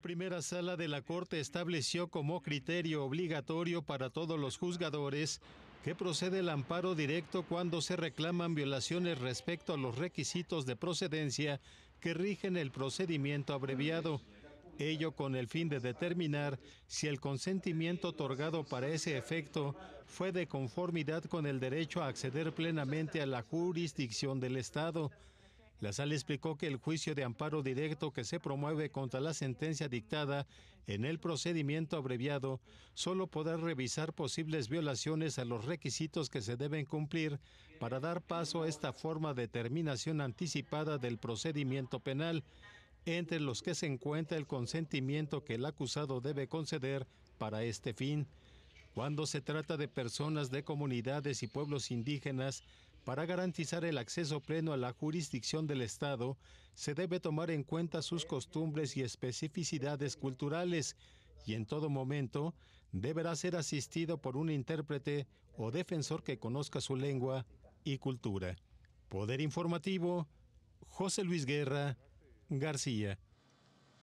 primera sala de la Corte estableció como criterio obligatorio para todos los juzgadores que procede el amparo directo cuando se reclaman violaciones respecto a los requisitos de procedencia que rigen el procedimiento abreviado, ello con el fin de determinar si el consentimiento otorgado para ese efecto fue de conformidad con el derecho a acceder plenamente a la jurisdicción del Estado. La sala explicó que el juicio de amparo directo que se promueve contra la sentencia dictada en el procedimiento abreviado solo podrá revisar posibles violaciones a los requisitos que se deben cumplir para dar paso a esta forma de terminación anticipada del procedimiento penal, entre los que se encuentra el consentimiento que el acusado debe conceder para este fin. Cuando se trata de personas de comunidades y pueblos indígenas, para garantizar el acceso pleno a la jurisdicción del Estado, se debe tomar en cuenta sus costumbres y especificidades culturales y en todo momento deberá ser asistido por un intérprete o defensor que conozca su lengua y cultura. Poder Informativo, José Luis Guerra, García.